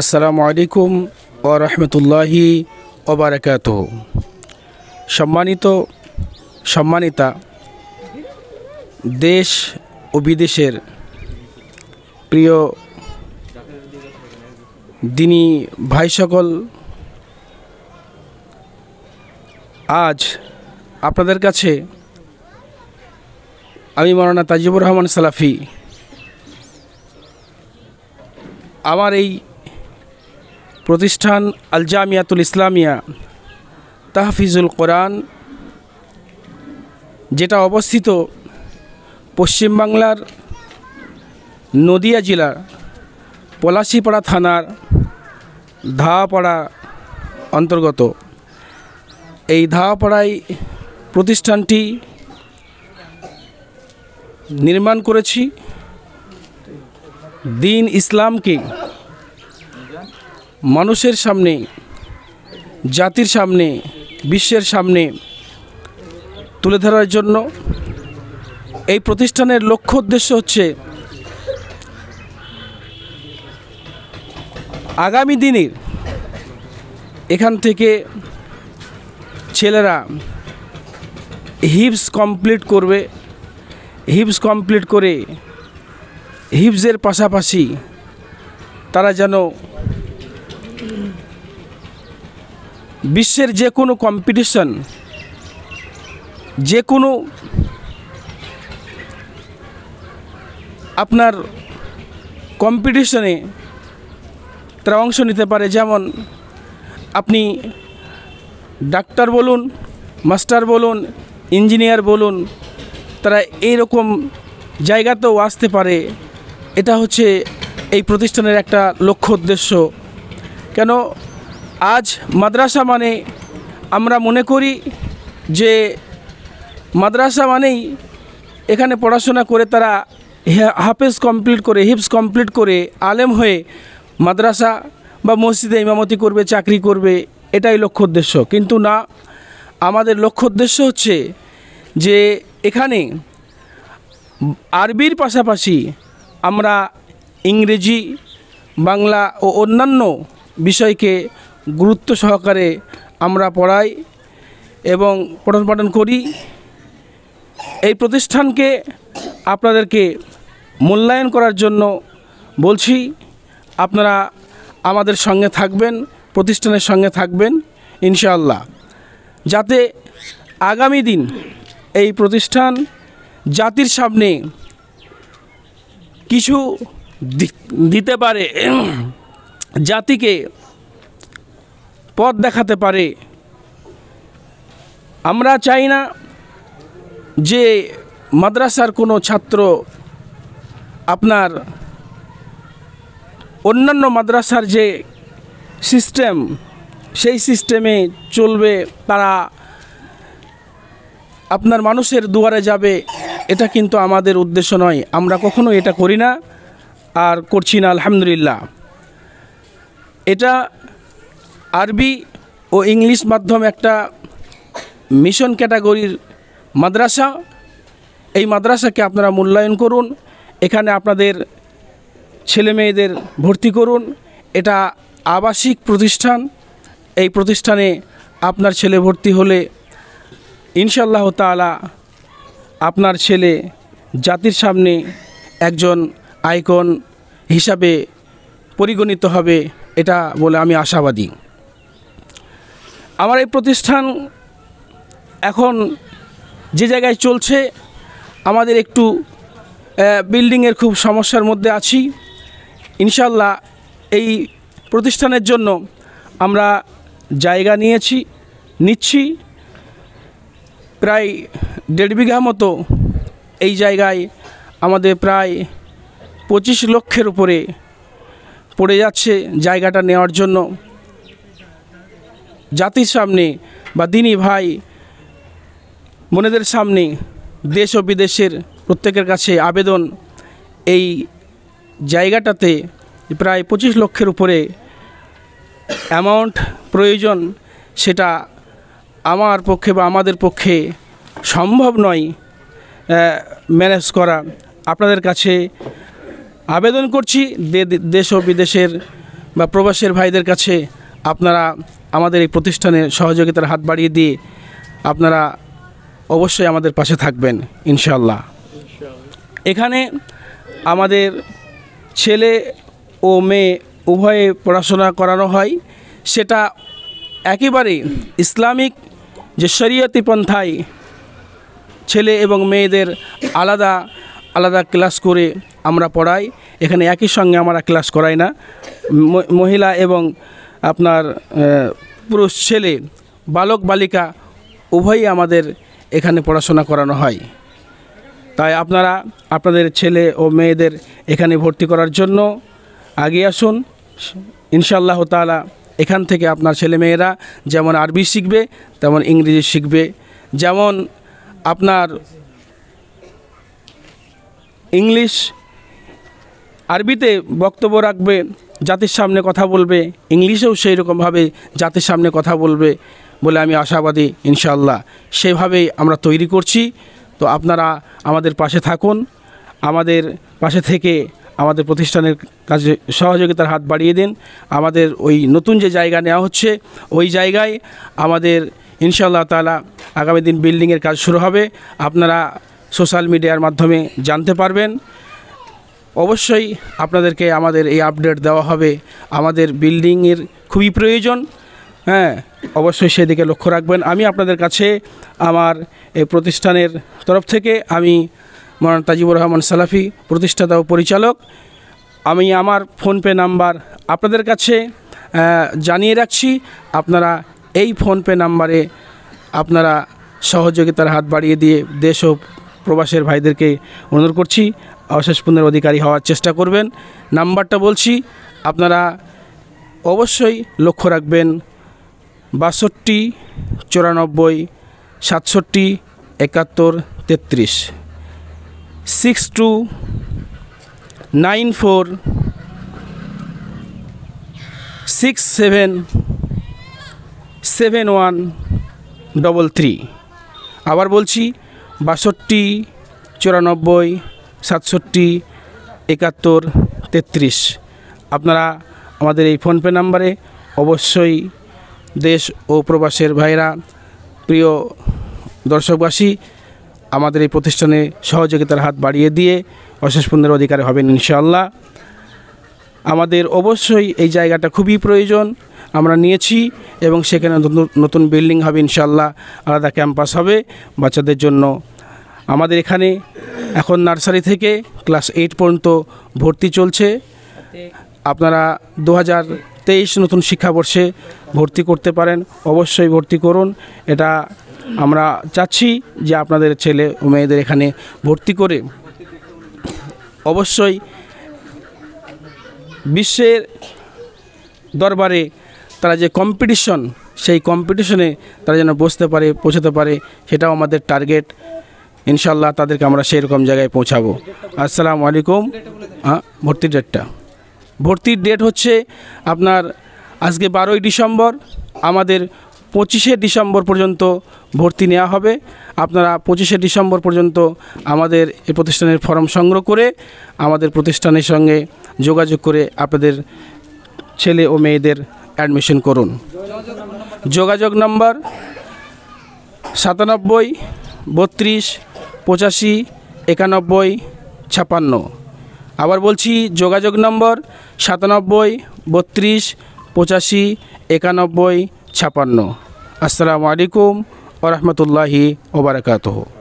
আসসালামু আলাইকুম ও রহমতুল্লাহি ওবরাকাত সম্মানিত সম্মানিতা দেশ ও বিদেশের প্রিয় দিনী ভাই সকল আজ আপনাদের কাছে আমি মরানা তাজিবুর রহমান সালাফি আমার এই প্রতিষ্ঠান আলজামিয়াতুল ইসলামিয়া তাহফিজুল কোরআন যেটা অবস্থিত পশ্চিমবাংলার নদিয়া জেলার পলাশিপাড়া থানার ধাওয়াপাড়া অন্তর্গত এই ধাওয়াপাড়ায় প্রতিষ্ঠানটি নির্মাণ করেছি দিন ইসলামকে মানুষের সামনে জাতির সামনে বিশ্বের সামনে তুলে ধরার জন্য এই প্রতিষ্ঠানের লক্ষ্য উদ্দেশ্য হচ্ছে আগামী দিনের এখান থেকে ছেলেরা হিপস কমপ্লিট করবে হিপস কমপ্লিট করে হিপসের পাশাপাশি তারা যেন বিশ্বের যে কোনো কম্পিটিশন যে কোনো আপনার কম্পিটিশনে তারা অংশ নিতে পারে যেমন আপনি ডাক্তার বলুন মাস্টার বলুন ইঞ্জিনিয়ার বলুন তারা এই রকম জায়গাতেও আসতে পারে এটা হচ্ছে এই প্রতিষ্ঠানের একটা লক্ষ্য উদ্দেশ্য কেন আজ মাদ্রাসা মানে আমরা মনে করি যে মাদ্রাসা মানেই এখানে পড়াশোনা করে তারা হাফেজ কমপ্লিট করে হিপস কমপ্লিট করে আলেম হয়ে মাদ্রাসা বা মসজিদে ইমামতি করবে চাকরি করবে এটাই লক্ষ্য উদ্দেশ্য কিন্তু না আমাদের লক্ষ্য উদ্দেশ্য হচ্ছে যে এখানে আরবির পাশাপাশি আমরা ইংরেজি বাংলা ও অন্যান্য বিষয়কে গুরুত্ব সহকারে আমরা পড়াই এবং পঠন পাঠন করি এই প্রতিষ্ঠানকে আপনাদেরকে মূল্যায়ন করার জন্য বলছি আপনারা আমাদের সঙ্গে থাকবেন প্রতিষ্ঠানের সঙ্গে থাকবেন ইনশাআল্লাহ যাতে আগামী দিন এই প্রতিষ্ঠান জাতির সামনে কিছু দিতে পারে জাতিকে পথ দেখাতে পারে আমরা চাই না যে মাদ্রাসার কোনো ছাত্র আপনার অন্যান্য মাদ্রাসার যে সিস্টেম সেই সিস্টেমে চলবে তারা আপনার মানুষের দুয়ারে যাবে এটা কিন্তু আমাদের উদ্দেশ্য নয় আমরা কখনো এটা করি না আর করছি না আলহামদুলিল্লাহ এটা আরবি ও ইংলিশ মাধ্যম একটা মিশন ক্যাটাগরির মাদ্রাসা এই মাদ্রাসাকে আপনারা মূল্যায়ন করুন এখানে আপনাদের ছেলে মেয়েদের ভর্তি করুন এটা আবাসিক প্রতিষ্ঠান এই প্রতিষ্ঠানে আপনার ছেলে ভর্তি হলে ইনশাল্লাহ তালা আপনার ছেলে জাতির সামনে একজন আইকন হিসাবে পরিগণিত হবে এটা বলে আমি আশাবাদী আমার এই প্রতিষ্ঠান এখন যে জায়গায় চলছে আমাদের একটু বিল্ডিংয়ের খুব সমস্যার মধ্যে আছি ইনশাল্লাহ এই প্রতিষ্ঠানের জন্য আমরা জায়গা নিয়েছি নিচ্ছি প্রায় দেড় বিঘা মতো এই জায়গায় আমাদের প্রায় পঁচিশ লক্ষের উপরে পড়ে যাচ্ছে জায়গাটা নেওয়ার জন্য জাতির সামনে বা দিনী ভাই মনেদের সামনে দেশ ও বিদেশের প্রত্যেকের কাছে আবেদন এই জায়গাটাতে প্রায় পঁচিশ লক্ষের উপরে অ্যামাউন্ট প্রয়োজন সেটা আমার পক্ষে বা আমাদের পক্ষে সম্ভব নয় ম্যানেজ করা আপনাদের কাছে আবেদন করছি দেশ ও বিদেশের বা প্রবাসের ভাইদের কাছে আপনারা আমাদের এই প্রতিষ্ঠানে সহযোগিতার হাত বাড়িয়ে দিয়ে আপনারা অবশ্যই আমাদের পাশে থাকবেন ইনশাল্লাহ এখানে আমাদের ছেলে ও মেয়ে উভয়ে পড়াশোনা করানো হয় সেটা একেবারে ইসলামিক যে শরীয়তি পন্থায় ছেলে এবং মেয়েদের আলাদা আলাদা ক্লাস করে আমরা পড়াই এখানে একই সঙ্গে আমরা ক্লাস করাই না মহিলা এবং আপনার পুরুষ ছেলে বালক বালিকা উভয়ই আমাদের এখানে পড়াশোনা করানো হয় তাই আপনারা আপনাদের ছেলে ও মেয়েদের এখানে ভর্তি করার জন্য আগে আসুন ইনশাআল্লাহ তালা এখান থেকে আপনার ছেলেমেয়েরা যেমন আরবি শিখবে তেমন ইংরেজি শিখবে যেমন আপনার ইংলিশ আরবিতে বক্তব্য রাখবে জাতির সামনে কথা বলবে ইংলিশেও সেই রকমভাবে জাতির সামনে কথা বলবে বলে আমি আশাবাদী ইনশাল্লাহ সেভাবেই আমরা তৈরি করছি তো আপনারা আমাদের পাশে থাকুন আমাদের পাশে থেকে আমাদের প্রতিষ্ঠানের কাজে সহযোগিতার হাত বাড়িয়ে দিন আমাদের ওই নতুন যে জায়গা নেওয়া হচ্ছে ওই জায়গায় আমাদের ইনশাল্লাহ তালা আগামী দিন বিল্ডিংয়ের কাজ শুরু হবে আপনারা সোশ্যাল মিডিয়ার মাধ্যমে জানতে পারবেন অবশ্যই আপনাদেরকে আমাদের এই আপডেট দেওয়া হবে আমাদের বিল্ডিংয়ের খুবই প্রয়োজন হ্যাঁ অবশ্যই সেদিকে লক্ষ্য রাখবেন আমি আপনাদের কাছে আমার এই প্রতিষ্ঠানের তরফ থেকে আমি মরান তাজিবুর রহমান সালাফি প্রতিষ্ঠাতা ও পরিচালক আমি আমার ফোনপে নাম্বার আপনাদের কাছে জানিয়ে রাখছি আপনারা এই ফোনপে নাম্বারে আপনারা সহযোগিতার হাত বাড়িয়ে দিয়ে দেশ ও প্রবাসের ভাইদেরকে অনুরোধ করছি অশেষ পুণ্যের অধিকারী হওয়ার চেষ্টা করবেন নাম্বারটা বলছি আপনারা অবশ্যই লক্ষ্য রাখবেন বাষট্টি চুরানব্বই সাতষট্টি একাত্তর তেত্রিশ six two nine four six seven seven one double three আবার বলছি বাষট্টি চুরানব্বই সাতষট্টি একাত্তর তেত্রিশ আপনারা আমাদের এই ফোনপে নাম্বারে অবশ্যই দেশ ও প্রবাসের ভাইরা প্রিয় দর্শকবাসী আমাদের এই প্রতিষ্ঠানে সহযোগিতার হাত বাড়িয়ে দিয়ে অশেষ পুণ্যের অধিকারে হবেন ইনশাল্লাহ আমাদের অবশ্যই এই জায়গাটা খুবই প্রয়োজন আমরা নিয়েছি এবং সেখানে নতুন বিল্ডিং হবে ইনশাল্লাহ আলাদা ক্যাম্পাস হবে বাচ্চাদের জন্য আমাদের এখানে এখন নার্সারি থেকে ক্লাস এইট পর্যন্ত ভর্তি চলছে আপনারা দু তেইশ নতুন শিক্ষাবর্ষে ভর্তি করতে পারেন অবশ্যই ভর্তি করুন এটা আমরা চাচ্ছি যে আপনাদের ছেলে ও মেয়েদের এখানে ভর্তি করে অবশ্যই বিশ্বের দরবারে তারা যে কম্পিটিশন সেই কম্পিটিশনে তারা যেন বসতে পারে পৌঁছাতে পারে সেটাও আমাদের টার্গেট ইনশাল্লাহ তাদেরকে আমরা সেই রকম জায়গায় পৌঁছাবো আসসালামু আলাইকুম হ্যাঁ ভর্তির ডেটটা ভর্তির ডেট হচ্ছে আপনার আজকে বারোই ডিসেম্বর আমাদের পঁচিশে ডিসেম্বর পর্যন্ত ভর্তি নেওয়া হবে আপনারা পঁচিশে ডিসেম্বর পর্যন্ত আমাদের এই প্রতিষ্ঠানের ফর্ম সংগ্রহ করে আমাদের প্রতিষ্ঠানের সঙ্গে যোগাযোগ করে আপনাদের ছেলে ও মেয়েদের অ্যাডমিশন করুন যোগাযোগ নম্বর সাতানব্বই বত্রিশ পঁচাশি একানব্বই ছাপান্ন আবার বলছি যোগাযোগ নম্বর সাতানব্বই বত্রিশ পঁচাশি একানব্বই ছাপান্ন আসসালামু আলাইকুম ওরহমতুল্লাহি ওবরাকাত